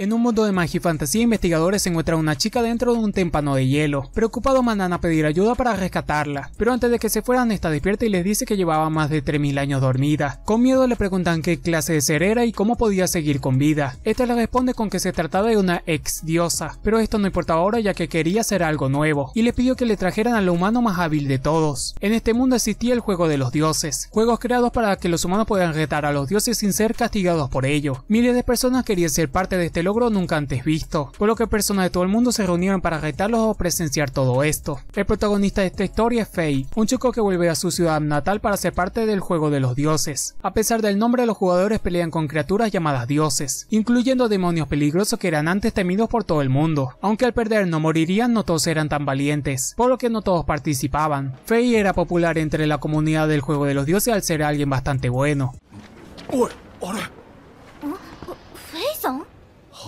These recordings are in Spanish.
En un mundo de magia y fantasía, investigadores encuentran a una chica dentro de un témpano de hielo. Preocupado, mandan a pedir ayuda para rescatarla, pero antes de que se fueran, está despierta y les dice que llevaba más de 3000 años dormida. Con miedo le preguntan qué clase de ser era y cómo podía seguir con vida. Esta le responde con que se trataba de una ex diosa, pero esto no importaba ahora ya que quería hacer algo nuevo, y le pidió que le trajeran a lo humano más hábil de todos. En este mundo existía el juego de los dioses, juegos creados para que los humanos puedan retar a los dioses sin ser castigados por ello. Miles de personas querían ser parte de este logro nunca antes visto, por lo que personas de todo el mundo se reunieron para retarlos o presenciar todo esto. El protagonista de esta historia es Faye, un chico que vuelve a su ciudad natal para ser parte del juego de los dioses. A pesar del nombre, los jugadores pelean con criaturas llamadas dioses, incluyendo demonios peligrosos que eran antes temidos por todo el mundo. Aunque al perder no morirían, no todos eran tan valientes, por lo que no todos participaban. Faye era popular entre la comunidad del juego de los dioses al ser alguien bastante bueno.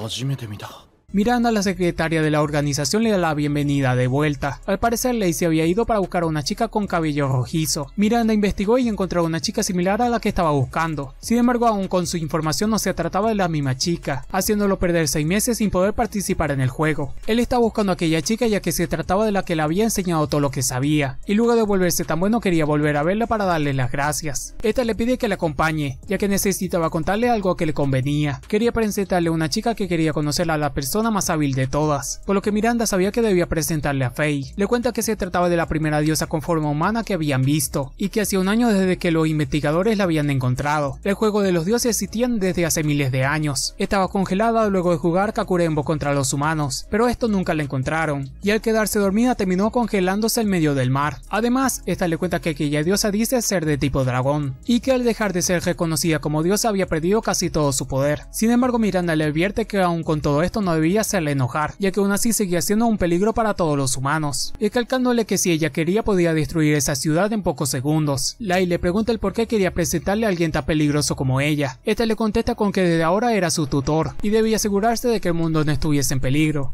初めて見た Miranda, la secretaria de la organización, le da la bienvenida de vuelta. Al parecer, se había ido para buscar a una chica con cabello rojizo. Miranda investigó y encontró una chica similar a la que estaba buscando. Sin embargo, aún con su información no se trataba de la misma chica, haciéndolo perder seis meses sin poder participar en el juego. Él está buscando a aquella chica ya que se trataba de la que le había enseñado todo lo que sabía, y luego de volverse tan bueno quería volver a verla para darle las gracias. Esta le pide que la acompañe, ya que necesitaba contarle algo que le convenía. Quería presentarle a una chica que quería conocer a la persona la más hábil de todas, por lo que Miranda sabía que debía presentarle a Faye. Le cuenta que se trataba de la primera diosa con forma humana que habían visto, y que hacía un año desde que los investigadores la habían encontrado. El juego de los dioses existían desde hace miles de años. Estaba congelada luego de jugar Kakurembo contra los humanos, pero esto nunca la encontraron, y al quedarse dormida terminó congelándose en medio del mar. Además, esta le cuenta que aquella diosa dice ser de tipo dragón, y que al dejar de ser reconocida como diosa había perdido casi todo su poder. Sin embargo, Miranda le advierte que aun con todo esto no debía hacerle enojar, ya que aún así seguía siendo un peligro para todos los humanos, y calcándole que si ella quería podía destruir esa ciudad en pocos segundos. Lai le pregunta el por qué quería presentarle a alguien tan peligroso como ella. Este le contesta con que desde ahora era su tutor, y debía asegurarse de que el mundo no estuviese en peligro.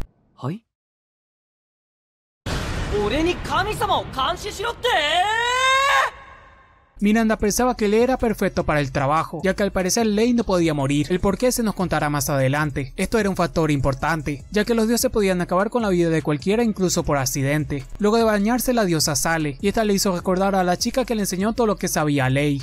Miranda pensaba que Ley era perfecto para el trabajo, ya que al parecer Ley no podía morir, el por qué se nos contará más adelante. Esto era un factor importante, ya que los dioses podían acabar con la vida de cualquiera incluso por accidente. Luego de bañarse la diosa sale, y esta le hizo recordar a la chica que le enseñó todo lo que sabía Ley.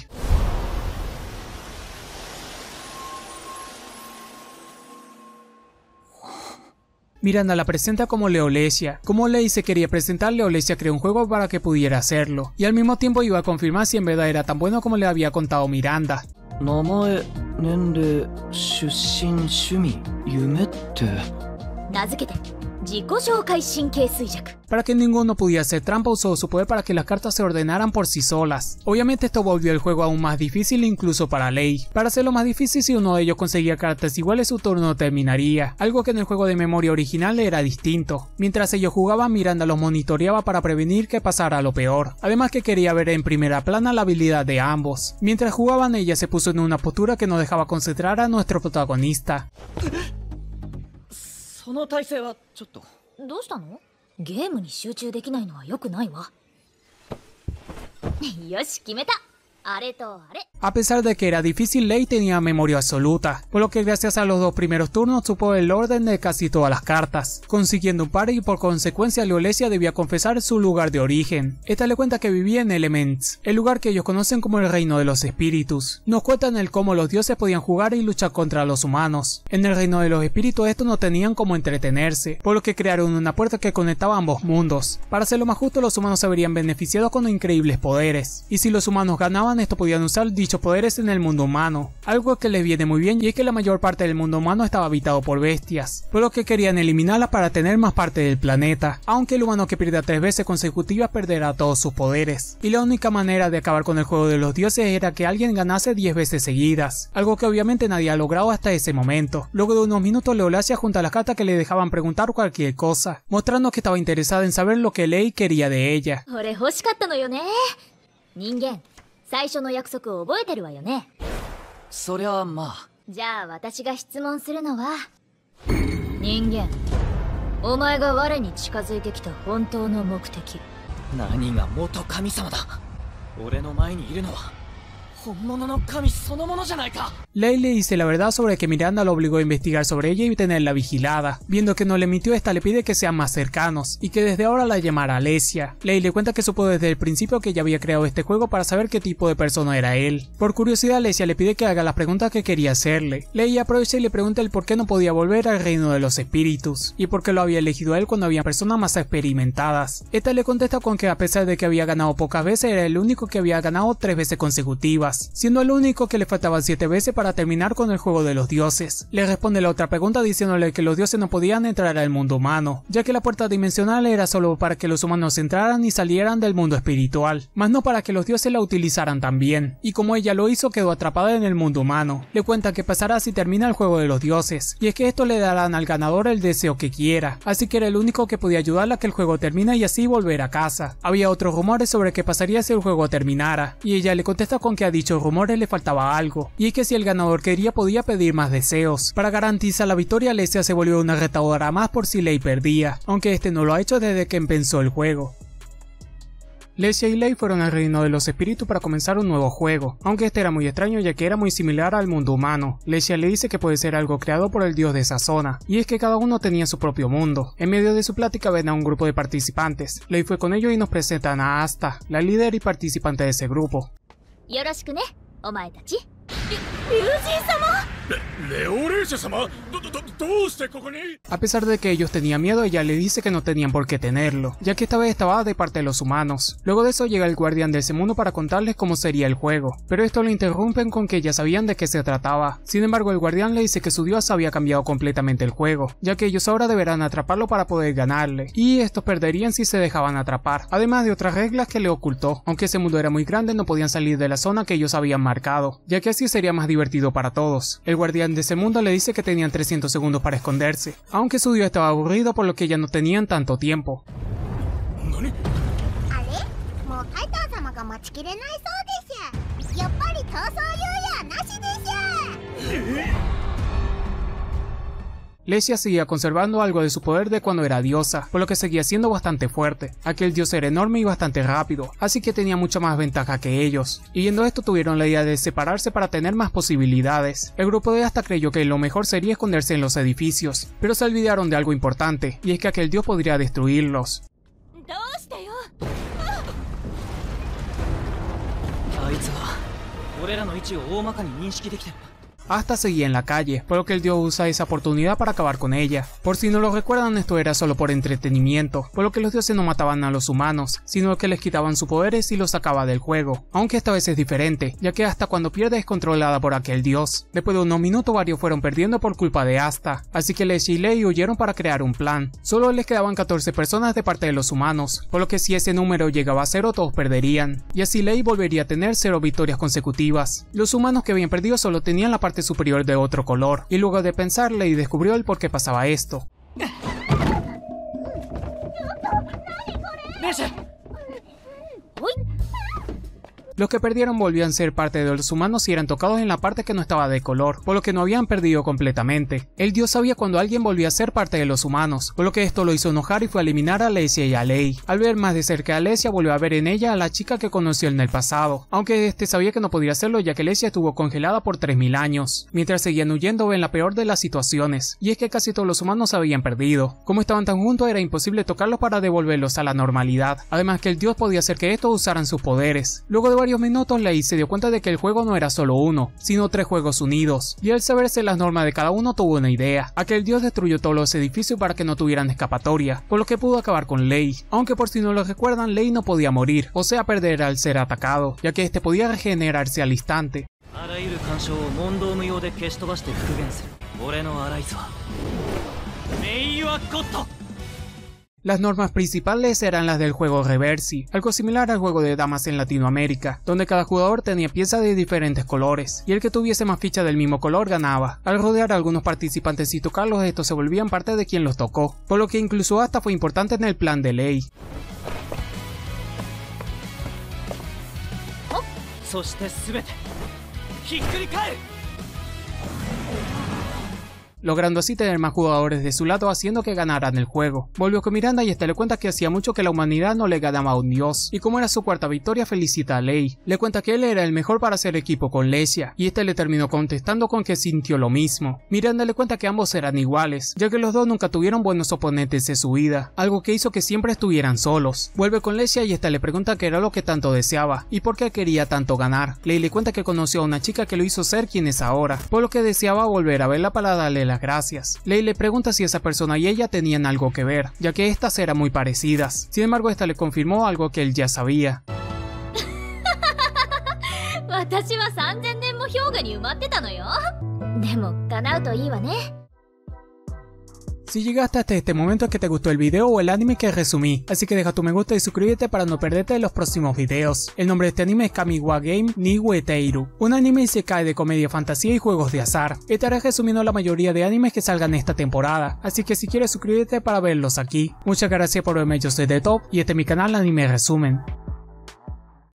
Miranda la presenta como Leolesia. Como Ley se quería presentar, Leolesia creó un juego para que pudiera hacerlo, y al mismo tiempo iba a confirmar si en verdad era tan bueno como le había contado Miranda. Para que ninguno pudiera hacer trampa usó su poder para que las cartas se ordenaran por sí solas. Obviamente esto volvió el juego aún más difícil incluso para Lei. Para hacerlo más difícil si uno de ellos conseguía cartas iguales su turno terminaría, algo que en el juego de memoria original era distinto. Mientras ellos jugaban Miranda los monitoreaba para prevenir que pasara lo peor, además que quería ver en primera plana la habilidad de ambos. Mientras jugaban ella se puso en una postura que no dejaba concentrar a nuestro protagonista. その体勢はちょっとどうしたのゲームに集中できないのは良くないわ よし決めたあれとあれ A pesar de que era difícil, Ley tenía memoria absoluta, por lo que gracias a los dos primeros turnos supo el orden de casi todas las cartas, consiguiendo un par y por consecuencia Leolesia debía confesar su lugar de origen. Esta le cuenta que vivía en Elements, el lugar que ellos conocen como el reino de los espíritus. Nos cuentan el cómo los dioses podían jugar y luchar contra los humanos. En el reino de los espíritus estos no tenían como entretenerse, por lo que crearon una puerta que conectaba ambos mundos. Para ser lo más justo, los humanos se verían beneficiados con increíbles poderes, y si los humanos ganaban, esto podían usar dicho poderes en el mundo humano, algo que les viene muy bien y es que la mayor parte del mundo humano estaba habitado por bestias, por lo que querían eliminarla para tener más parte del planeta, aunque el humano que pierda tres veces consecutivas perderá todos sus poderes, y la única manera de acabar con el juego de los dioses era que alguien ganase 10 veces seguidas, algo que obviamente nadie ha logrado hasta ese momento. Luego de unos minutos Leolacia junta las cartas que le dejaban preguntar cualquier cosa, mostrando que estaba interesada en saber lo que Lei quería de ella. 最初の約束を覚えてるわよねそりゃあまあじゃあ私が質問するのは人間お前が我に近づいてきた本当の目的何が元神様だ俺の前にいるのは le dice la verdad sobre que Miranda lo obligó a investigar sobre ella y tenerla vigilada. Viendo que no le mintió, esta le pide que sean más cercanos y que desde ahora la llamara Alesia. le cuenta que supo desde el principio que ella había creado este juego para saber qué tipo de persona era él. Por curiosidad, Alesia le pide que haga las preguntas que quería hacerle. Leile aprovecha y le pregunta el por qué no podía volver al reino de los espíritus y por qué lo había elegido él cuando había personas más experimentadas. Esta le contesta con que a pesar de que había ganado pocas veces, era el único que había ganado tres veces consecutivas siendo el único que le faltaban 7 veces para terminar con el juego de los dioses. Le responde la otra pregunta diciéndole que los dioses no podían entrar al mundo humano, ya que la puerta dimensional era solo para que los humanos entraran y salieran del mundo espiritual, mas no para que los dioses la utilizaran también, y como ella lo hizo quedó atrapada en el mundo humano. Le cuenta que pasará si termina el juego de los dioses, y es que esto le darán al ganador el deseo que quiera, así que era el único que podía ayudarla a que el juego termine y así volver a casa. Había otros rumores sobre qué pasaría si el juego terminara, y ella le contesta con que ha dicho dichos rumores le faltaba algo, y es que si el ganador quería podía pedir más deseos. Para garantizar la victoria, Lesia se volvió una retadora más por si Lei perdía, aunque este no lo ha hecho desde que empezó el juego. Lesia y Lei fueron al reino de los espíritus para comenzar un nuevo juego, aunque este era muy extraño ya que era muy similar al mundo humano. Lesia le dice que puede ser algo creado por el dios de esa zona, y es que cada uno tenía su propio mundo. En medio de su plática ven a un grupo de participantes. Lei fue con ellos y nos presentan a Asta, la líder y participante de ese grupo. よろしくねお前たち龍神様 A pesar de que ellos tenían miedo, ella le dice que no tenían por qué tenerlo, ya que esta vez estaba de parte de los humanos. Luego de eso llega el guardián de ese mundo para contarles cómo sería el juego, pero esto lo interrumpen con que ya sabían de qué se trataba. Sin embargo, el guardián le dice que su dios había cambiado completamente el juego, ya que ellos ahora deberán atraparlo para poder ganarle, y estos perderían si se dejaban atrapar, además de otras reglas que le ocultó, aunque ese mundo era muy grande no podían salir de la zona que ellos habían marcado, ya que así sería más divertido para todos guardián de ese mundo le dice que tenían 300 segundos para esconderse, aunque su dios estaba aburrido por lo que ya no tenían tanto tiempo. Lesia seguía conservando algo de su poder de cuando era diosa, por lo que seguía siendo bastante fuerte. Aquel dios era enorme y bastante rápido, así que tenía mucha más ventaja que ellos. Y viendo esto tuvieron la idea de separarse para tener más posibilidades. El grupo de hasta creyó que lo mejor sería esconderse en los edificios, pero se olvidaron de algo importante, y es que aquel dios podría destruirlos. Hasta seguía en la calle, por lo que el dios usa esa oportunidad para acabar con ella. Por si no lo recuerdan, esto era solo por entretenimiento, por lo que los dioses no mataban a los humanos, sino que les quitaban sus poderes y los sacaba del juego. Aunque esta vez es diferente, ya que hasta cuando pierde es controlada por aquel dios. Después de unos minutos varios fueron perdiendo por culpa de Asta, así que les y Lei huyeron para crear un plan. Solo les quedaban 14 personas de parte de los humanos, por lo que si ese número llegaba a cero todos perderían, y así Lei volvería a tener cero victorias consecutivas. Los humanos que habían perdido solo tenían la parte superior de otro color, y luego de pensarle y descubrió el por qué pasaba esto. Los que perdieron volvían a ser parte de los humanos y eran tocados en la parte que no estaba de color, por lo que no habían perdido completamente. El dios sabía cuando alguien volvía a ser parte de los humanos, por lo que esto lo hizo enojar y fue a eliminar a Lesia y a Lei. Al ver más de cerca a Lesia volvió a ver en ella a la chica que conoció en el pasado, aunque este sabía que no podía hacerlo ya que Lesia estuvo congelada por 3000 años. Mientras seguían huyendo en la peor de las situaciones, y es que casi todos los humanos habían perdido. Como estaban tan juntos era imposible tocarlos para devolverlos a la normalidad, además que el dios podía hacer que estos usaran sus poderes. Luego de varios minutos Lei se dio cuenta de que el juego no era solo uno, sino tres juegos unidos, y al saberse las normas de cada uno tuvo una idea. Aquel dios destruyó todos los edificios para que no tuvieran escapatoria, por lo que pudo acabar con Lei, aunque por si no lo recuerdan Lei no podía morir, o sea perder al ser atacado, ya que este podía regenerarse al instante. Las normas principales eran las del juego Reversi, algo similar al juego de damas en Latinoamérica, donde cada jugador tenía piezas de diferentes colores, y el que tuviese más fichas del mismo color ganaba. Al rodear a algunos participantes y tocarlos, estos se volvían parte de quien los tocó, por lo que incluso hasta fue importante en el plan de ley. Oh, logrando así tener más jugadores de su lado haciendo que ganaran el juego. Volvió con Miranda y esta le cuenta que hacía mucho que la humanidad no le ganaba a un dios, y como era su cuarta victoria felicita a Lei. Le cuenta que él era el mejor para hacer equipo con Lesia, y este le terminó contestando con que sintió lo mismo. Miranda le cuenta que ambos eran iguales, ya que los dos nunca tuvieron buenos oponentes en su vida, algo que hizo que siempre estuvieran solos. Vuelve con Lesia y esta le pregunta qué era lo que tanto deseaba, y por qué quería tanto ganar. Lei le cuenta que conoció a una chica que lo hizo ser quien es ahora, por lo que deseaba volver a verla para darle gracias. Ley le pregunta si esa persona y ella tenían algo que ver, ya que estas eran muy parecidas. Sin embargo, esta le confirmó algo que él ya sabía. Si llegaste hasta este momento es que te gustó el video o el anime que resumí, así que deja tu me gusta y suscríbete para no perderte los próximos videos. El nombre de este anime es Kamiwa Game ni un anime se cae de comedia, fantasía y juegos de azar. Estaré resumiendo la mayoría de animes que salgan esta temporada, así que si quieres suscríbete para verlos aquí. Muchas gracias por verme, yo soy Top y este es mi canal Anime Resumen.